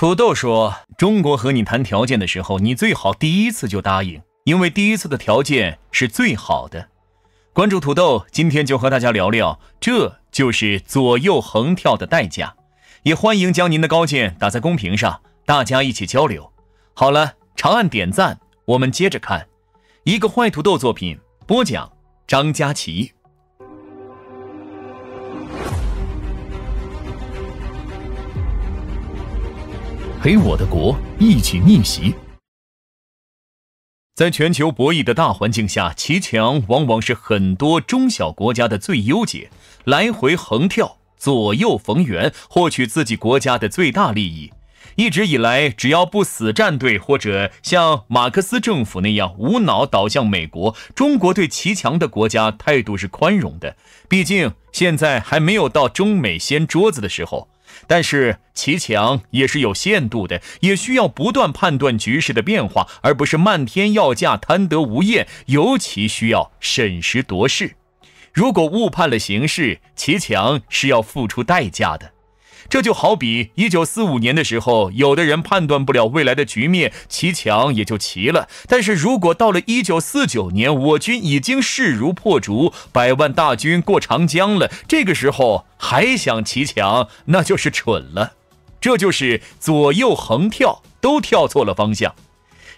土豆说：“中国和你谈条件的时候，你最好第一次就答应，因为第一次的条件是最好的。”关注土豆，今天就和大家聊聊，这就是左右横跳的代价。也欢迎将您的高见打在公屏上，大家一起交流。好了，长按点赞，我们接着看一个坏土豆作品播讲，张佳琪。陪我的国一起逆袭，在全球博弈的大环境下，齐强往往是很多中小国家的最优解，来回横跳，左右逢源，获取自己国家的最大利益。一直以来，只要不死战队或者像马克思政府那样无脑倒向美国，中国对齐强的国家态度是宽容的。毕竟现在还没有到中美掀桌子的时候。但是骑墙也是有限度的，也需要不断判断局势的变化，而不是漫天要价、贪得无厌，尤其需要审时度势。如果误判了形势，骑墙是要付出代价的。这就好比一九四五年的时候，有的人判断不了未来的局面，骑墙也就骑了。但是如果到了一九四九年，我军已经势如破竹，百万大军过长江了，这个时候还想骑墙，那就是蠢了。这就是左右横跳都跳错了方向。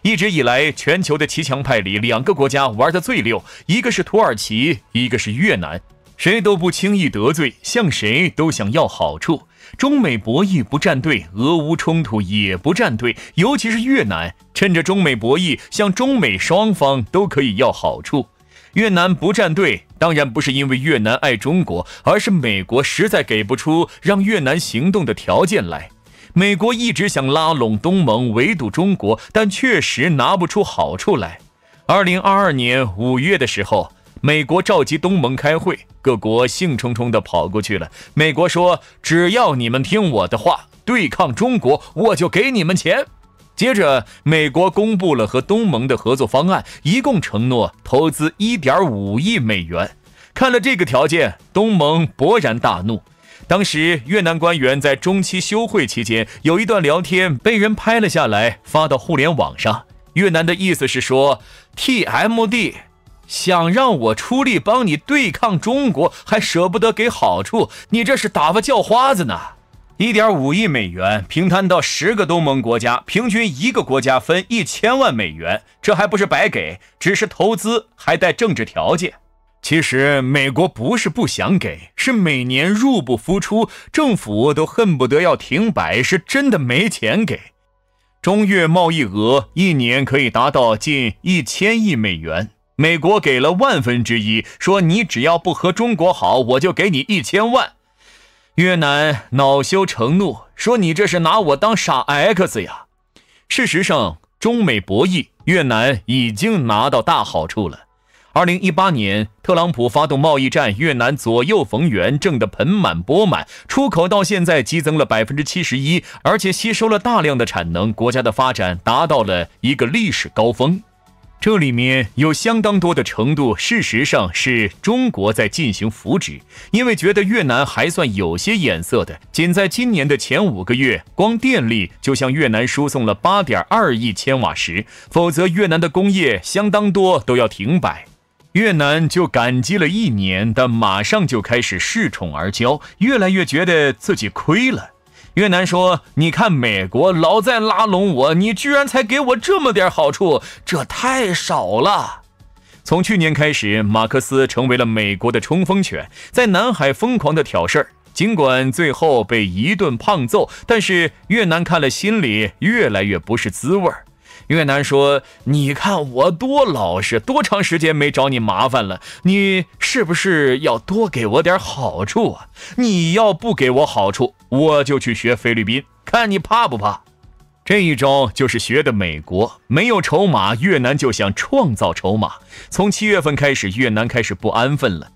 一直以来，全球的骑墙派里，两个国家玩的最溜，一个是土耳其，一个是越南，谁都不轻易得罪，向谁都想要好处。中美博弈不站队，俄乌冲突也不站队，尤其是越南，趁着中美博弈，向中美双方都可以要好处。越南不站队，当然不是因为越南爱中国，而是美国实在给不出让越南行动的条件来。美国一直想拉拢东盟围堵中国，但确实拿不出好处来。二零二二年五月的时候。美国召集东盟开会，各国兴冲冲地跑过去了。美国说：“只要你们听我的话，对抗中国，我就给你们钱。”接着，美国公布了和东盟的合作方案，一共承诺投资一点五亿美元。看了这个条件，东盟勃然大怒。当时，越南官员在中期休会期间有一段聊天被人拍了下来，发到互联网上。越南的意思是说：“TMD。”想让我出力帮你对抗中国，还舍不得给好处，你这是打发叫花子呢？一点五亿美元平摊到十个东盟国家，平均一个国家分一千万美元，这还不是白给，只是投资还带政治条件。其实美国不是不想给，是每年入不敷出，政府都恨不得要停摆，是真的没钱给。中越贸易额一年可以达到近一千亿美元。美国给了万分之一，说你只要不和中国好，我就给你一千万。越南恼羞成怒，说你这是拿我当傻 X 呀！事实上，中美博弈，越南已经拿到大好处了。二零一八年，特朗普发动贸易战，越南左右逢源，挣得盆满钵满，出口到现在激增了百分之七十一，而且吸收了大量的产能，国家的发展达到了一个历史高峰。这里面有相当多的程度，事实上是中国在进行扶植，因为觉得越南还算有些眼色的。仅在今年的前五个月，光电力就向越南输送了八点二亿千瓦时，否则越南的工业相当多都要停摆。越南就感激了一年，但马上就开始恃宠而骄，越来越觉得自己亏了。越南说：“你看，美国老在拉拢我，你居然才给我这么点好处，这太少了。”从去年开始，马克思成为了美国的冲锋犬，在南海疯狂的挑事儿。尽管最后被一顿胖揍，但是越南看了心里越来越不是滋味儿。越南说：“你看我多老实，多长时间没找你麻烦了？你是不是要多给我点好处啊？你要不给我好处，我就去学菲律宾，看你怕不怕？这一招就是学的美国，没有筹码，越南就想创造筹码。从七月份开始，越南开始不安分了。”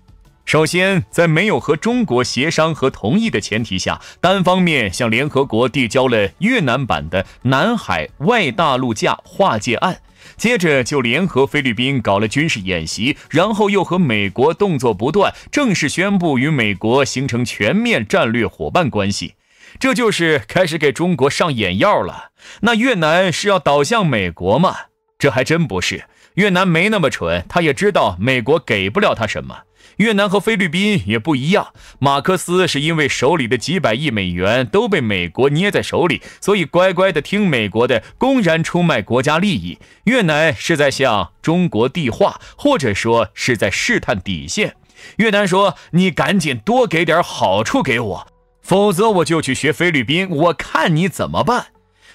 首先，在没有和中国协商和同意的前提下，单方面向联合国递交了越南版的南海外大陆架划界案，接着就联合菲律宾搞了军事演习，然后又和美国动作不断，正式宣布与美国形成全面战略伙伴关系。这就是开始给中国上眼药了。那越南是要倒向美国吗？这还真不是，越南没那么蠢，他也知道美国给不了他什么。越南和菲律宾也不一样，马克思是因为手里的几百亿美元都被美国捏在手里，所以乖乖的听美国的，公然出卖国家利益。越南是在向中国递话，或者说是在试探底线。越南说：“你赶紧多给点好处给我，否则我就去学菲律宾，我看你怎么办。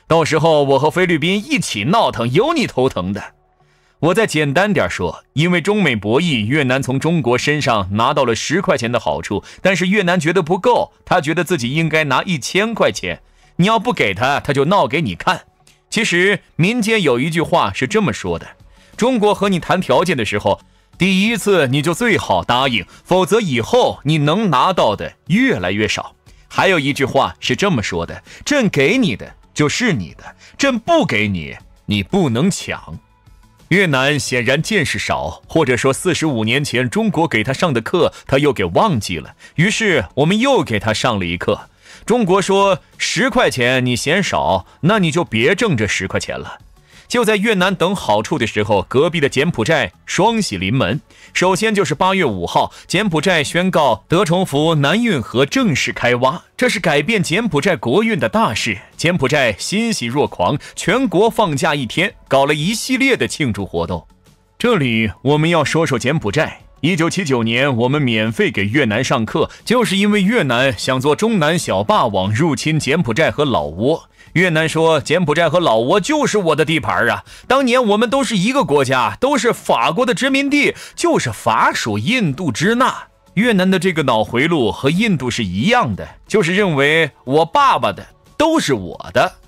到时候我和菲律宾一起闹腾，有你头疼的。”我再简单点说，因为中美博弈，越南从中国身上拿到了十块钱的好处，但是越南觉得不够，他觉得自己应该拿一千块钱。你要不给他，他就闹给你看。其实民间有一句话是这么说的：中国和你谈条件的时候，第一次你就最好答应，否则以后你能拿到的越来越少。还有一句话是这么说的：朕给你的就是你的，朕不给你，你不能抢。越南显然见识少，或者说四十五年前中国给他上的课，他又给忘记了。于是我们又给他上了一课。中国说十块钱你嫌少，那你就别挣这十块钱了。就在越南等好处的时候，隔壁的柬埔寨双喜临门。首先就是八月五号，柬埔寨宣告德崇福南运河正式开挖，这是改变柬埔寨国运的大事，柬埔寨欣喜若狂，全国放假一天，搞了一系列的庆祝活动。这里我们要说说柬埔寨。一九七九年，我们免费给越南上课，就是因为越南想做中南小霸王，入侵柬埔寨和老挝。越南说：“柬埔寨和老挝就是我的地盘啊！当年我们都是一个国家，都是法国的殖民地，就是法属印度支那。”越南的这个脑回路和印度是一样的，就是认为我爸爸的都是我的。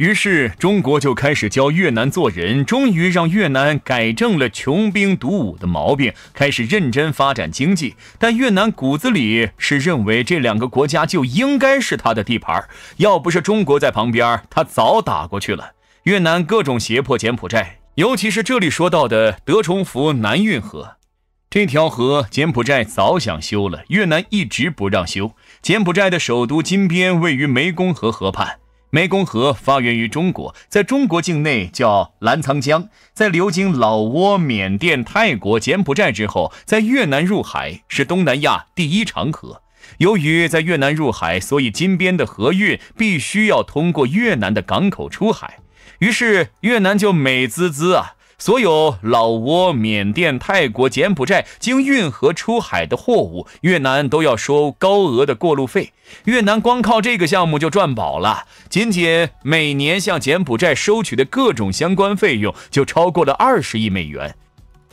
于是中国就开始教越南做人，终于让越南改正了穷兵黩武的毛病，开始认真发展经济。但越南骨子里是认为这两个国家就应该是他的地盘，要不是中国在旁边，他早打过去了。越南各种胁迫柬埔寨，尤其是这里说到的德崇福南运河，这条河柬埔寨早想修了，越南一直不让修。柬埔寨的首都金边位于湄公河河畔。湄公河发源于中国，在中国境内叫澜沧江，在流经老挝、缅甸、泰国、柬埔寨之后，在越南入海，是东南亚第一长河。由于在越南入海，所以金边的河运必须要通过越南的港口出海，于是越南就美滋滋啊。所有老挝、缅甸、泰国、柬埔寨经运河出海的货物，越南都要收高额的过路费。越南光靠这个项目就赚饱了，仅仅每年向柬埔寨收取的各种相关费用就超过了二十亿美元，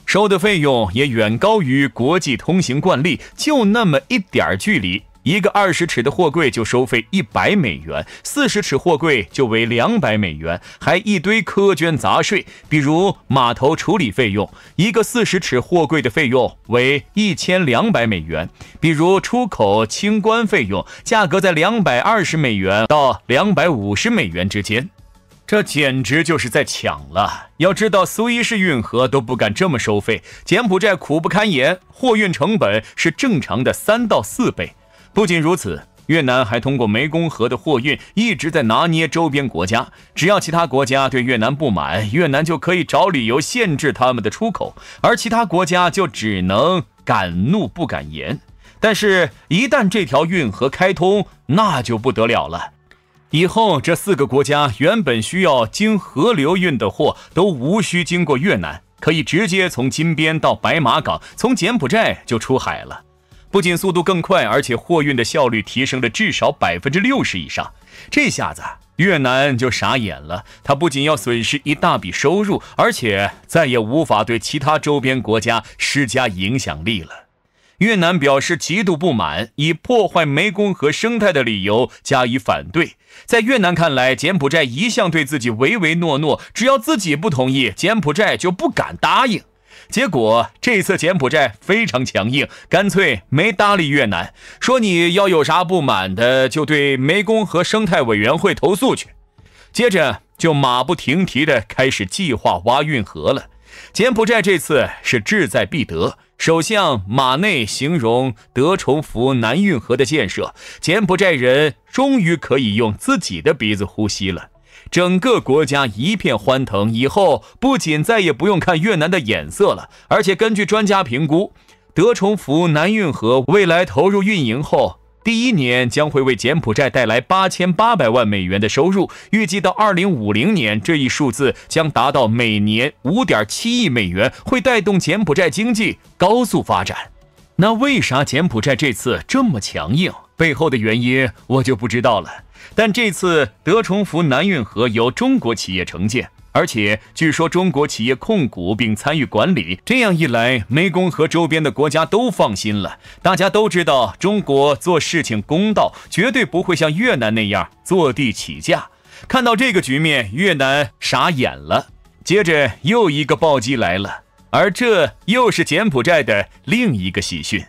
收的费用也远高于国际通行惯例。就那么一点儿距离。一个二十尺的货柜就收费一百美元，四十尺货柜就为两百美元，还一堆苛捐杂税，比如码头处理费用，一个四十尺货柜的费用为一千两百美元；比如出口清关费用，价格在两百二十美元到两百五十美元之间。这简直就是在抢了！要知道，苏伊士运河都不敢这么收费，柬埔寨苦不堪言，货运成本是正常的三到四倍。不仅如此，越南还通过湄公河的货运一直在拿捏周边国家。只要其他国家对越南不满，越南就可以找理由限制他们的出口，而其他国家就只能敢怒不敢言。但是，一旦这条运河开通，那就不得了了。以后这四个国家原本需要经河流运的货，都无需经过越南，可以直接从金边到白马港，从柬埔寨就出海了。不仅速度更快，而且货运的效率提升了至少百分之六十以上。这下子越南就傻眼了，他不仅要损失一大笔收入，而且再也无法对其他周边国家施加影响力了。越南表示极度不满，以破坏湄公河生态的理由加以反对。在越南看来，柬埔寨一向对自己唯唯诺诺，只要自己不同意，柬埔寨就不敢答应。结果这次柬埔寨非常强硬，干脆没搭理越南，说你要有啥不满的，就对湄公河生态委员会投诉去。接着就马不停蹄的开始计划挖运河了。柬埔寨这次是志在必得，首相马内形容德崇福南运河的建设，柬埔寨人终于可以用自己的鼻子呼吸了。整个国家一片欢腾，以后不仅再也不用看越南的眼色了，而且根据专家评估，德崇福南运河未来投入运营后，第一年将会为柬埔寨带来八千八百万美元的收入，预计到二零五零年，这一数字将达到每年五点七亿美元，会带动柬埔寨经济高速发展。那为啥柬埔寨这次这么强硬？背后的原因我就不知道了。但这次德崇福南运河由中国企业承建，而且据说中国企业控股并参与管理。这样一来，湄公河周边的国家都放心了。大家都知道，中国做事情公道，绝对不会像越南那样坐地起价。看到这个局面，越南傻眼了。接着又一个暴击来了，而这又是柬埔寨的另一个喜讯：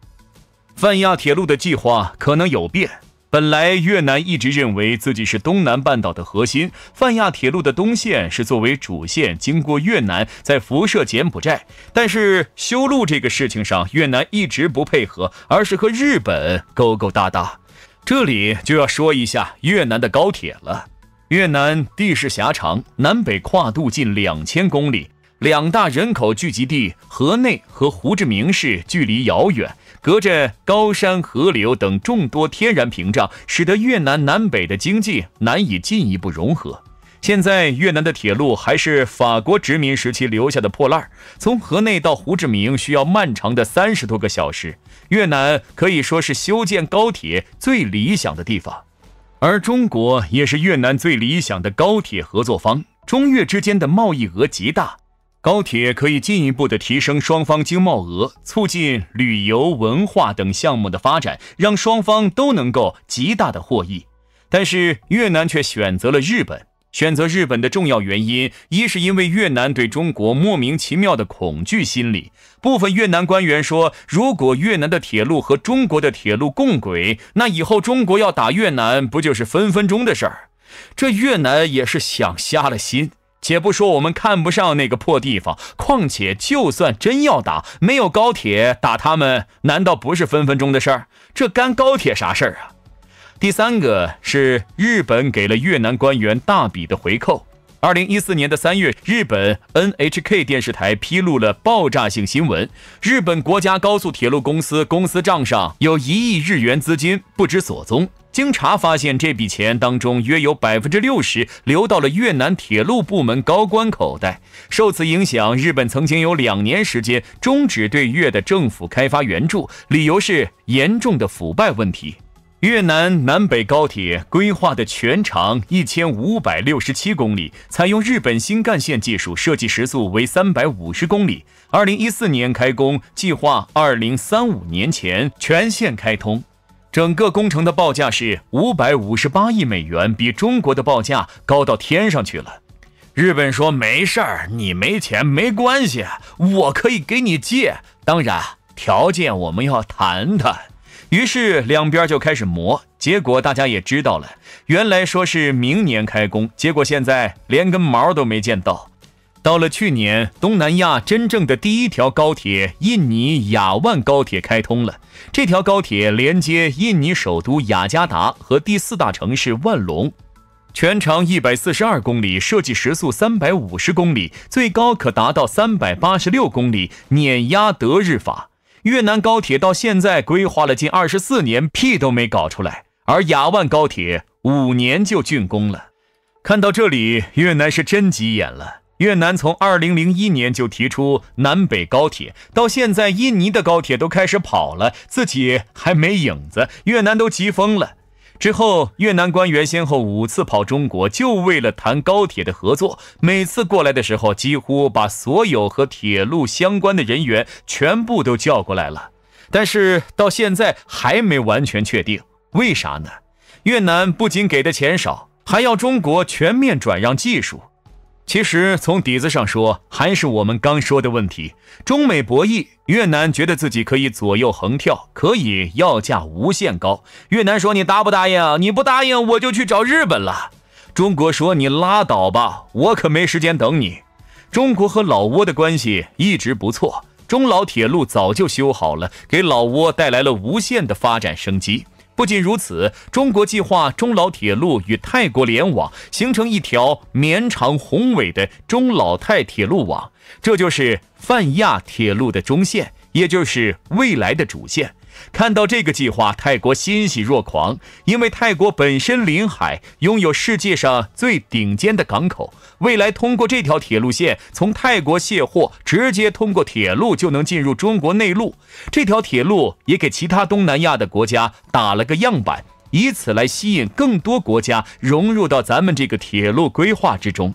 泛亚铁路的计划可能有变。本来越南一直认为自己是东南半岛的核心，泛亚铁路的东线是作为主线经过越南，再辐射柬埔寨。但是修路这个事情上，越南一直不配合，而是和日本勾勾搭搭。这里就要说一下越南的高铁了。越南地势狭长，南北跨度近两千公里，两大人口聚集地河内和胡志明市距离遥远。隔着高山、河流等众多天然屏障，使得越南南北的经济难以进一步融合。现在，越南的铁路还是法国殖民时期留下的破烂，从河内到胡志明需要漫长的三十多个小时。越南可以说是修建高铁最理想的地方，而中国也是越南最理想的高铁合作方。中越之间的贸易额极大。高铁可以进一步的提升双方经贸额，促进旅游、文化等项目的发展，让双方都能够极大的获益。但是越南却选择了日本，选择日本的重要原因，一是因为越南对中国莫名其妙的恐惧心理。部分越南官员说，如果越南的铁路和中国的铁路共轨，那以后中国要打越南，不就是分分钟的事儿？这越南也是想瞎了心。且不说我们看不上那个破地方，况且就算真要打，没有高铁打他们，难道不是分分钟的事儿？这干高铁啥事儿啊？第三个是日本给了越南官员大笔的回扣。二零一四年的三月，日本 NHK 电视台披露了爆炸性新闻：日本国家高速铁路公司公司账上有一亿日元资金不知所踪。经查发现，这笔钱当中约有百分之六十流到了越南铁路部门高官口袋。受此影响，日本曾经有两年时间终止对越的政府开发援助，理由是严重的腐败问题。越南南北高铁规划的全长一千五百六十七公里，采用日本新干线技术，设计时速为三百五十公里。二零一四年开工，计划二零三五年前全线开通。整个工程的报价是五百五十八亿美元，比中国的报价高到天上去了。日本说没事儿，你没钱没关系，我可以给你借，当然条件我们要谈谈。于是两边就开始磨，结果大家也知道了，原来说是明年开工，结果现在连根毛都没见到。到了去年，东南亚真正的第一条高铁——印尼雅万高铁开通了。这条高铁连接印尼首都雅加达和第四大城市万隆，全长一百四十二公里，设计时速三百五十公里，最高可达到三百八十六公里，碾压德日法。越南高铁到现在规划了近二十四年，屁都没搞出来，而雅万高铁五年就竣工了。看到这里，越南是真急眼了。越南从二零零一年就提出南北高铁，到现在印尼的高铁都开始跑了，自己还没影子，越南都急疯了。之后，越南官员先后五次跑中国，就为了谈高铁的合作。每次过来的时候，几乎把所有和铁路相关的人员全部都叫过来了。但是到现在还没完全确定，为啥呢？越南不仅给的钱少，还要中国全面转让技术。其实，从底子上说，还是我们刚说的问题。中美博弈，越南觉得自己可以左右横跳，可以要价无限高。越南说：“你答不答应？你不答应，我就去找日本了。”中国说：“你拉倒吧，我可没时间等你。”中国和老挝的关系一直不错，中老铁路早就修好了，给老挝带来了无限的发展生机。不仅如此，中国计划中老铁路与泰国联网，形成一条绵长宏伟的中老泰铁路网。这就是泛亚铁路的中线，也就是未来的主线。看到这个计划，泰国欣喜若狂，因为泰国本身临海，拥有世界上最顶尖的港口。未来通过这条铁路线，从泰国卸货，直接通过铁路就能进入中国内陆。这条铁路也给其他东南亚的国家打了个样板，以此来吸引更多国家融入到咱们这个铁路规划之中。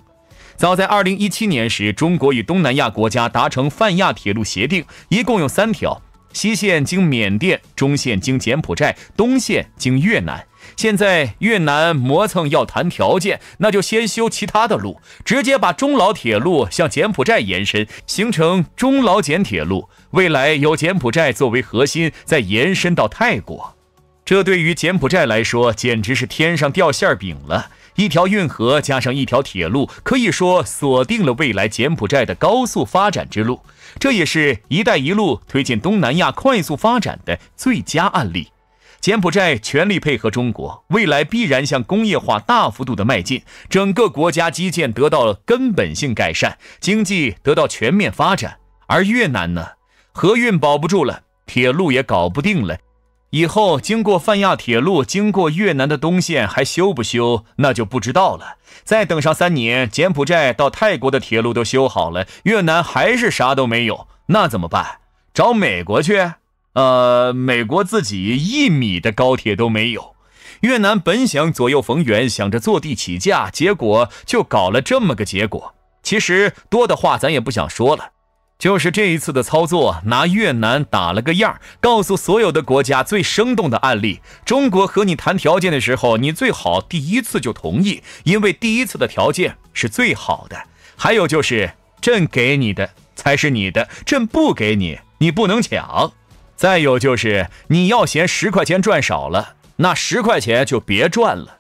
早在2017年时，中国与东南亚国家达成泛亚铁路协定，一共有三条。西线经缅甸，中线经柬埔寨，东线经越南。现在越南磨蹭要谈条件，那就先修其他的路，直接把中老铁路向柬埔寨延伸，形成中老柬铁路。未来由柬埔寨作为核心，再延伸到泰国。这对于柬埔寨来说简直是天上掉馅饼了。一条运河加上一条铁路，可以说锁定了未来柬埔寨的高速发展之路。这也是“一带一路”推进东南亚快速发展的最佳案例。柬埔寨全力配合中国，未来必然向工业化大幅度的迈进，整个国家基建得到了根本性改善，经济得到全面发展。而越南呢？河运保不住了，铁路也搞不定了。以后经过泛亚铁路、经过越南的东线还修不修，那就不知道了。再等上三年，柬埔寨到泰国的铁路都修好了，越南还是啥都没有，那怎么办？找美国去？呃，美国自己一米的高铁都没有。越南本想左右逢源，想着坐地起价，结果就搞了这么个结果。其实多的话咱也不想说了。就是这一次的操作，拿越南打了个样告诉所有的国家最生动的案例。中国和你谈条件的时候，你最好第一次就同意，因为第一次的条件是最好的。还有就是，朕给你的才是你的，朕不给你，你不能抢。再有就是，你要嫌十块钱赚少了，那十块钱就别赚了。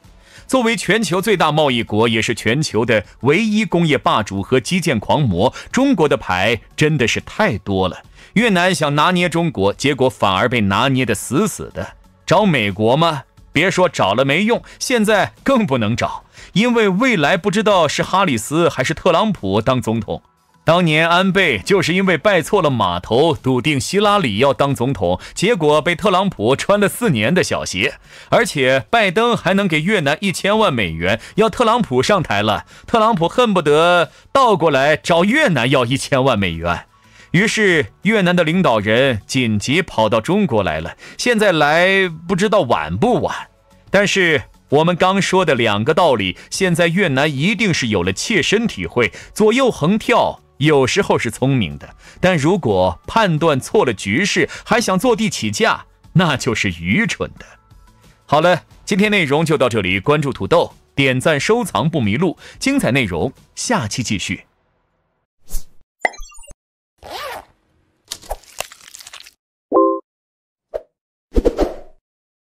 作为全球最大贸易国，也是全球的唯一工业霸主和基建狂魔，中国的牌真的是太多了。越南想拿捏中国，结果反而被拿捏得死死的。找美国吗？别说找了没用，现在更不能找，因为未来不知道是哈里斯还是特朗普当总统。当年安倍就是因为拜错了码头，笃定希拉里要当总统，结果被特朗普穿了四年的小鞋。而且拜登还能给越南一千万美元。要特朗普上台了，特朗普恨不得倒过来找越南要一千万美元。于是越南的领导人紧急跑到中国来了。现在来不知道晚不晚，但是我们刚说的两个道理，现在越南一定是有了切身体会，左右横跳。有时候是聪明的，但如果判断错了局势，还想坐地起价，那就是愚蠢的。好了，今天内容就到这里，关注土豆，点赞收藏不迷路，精彩内容下期继续。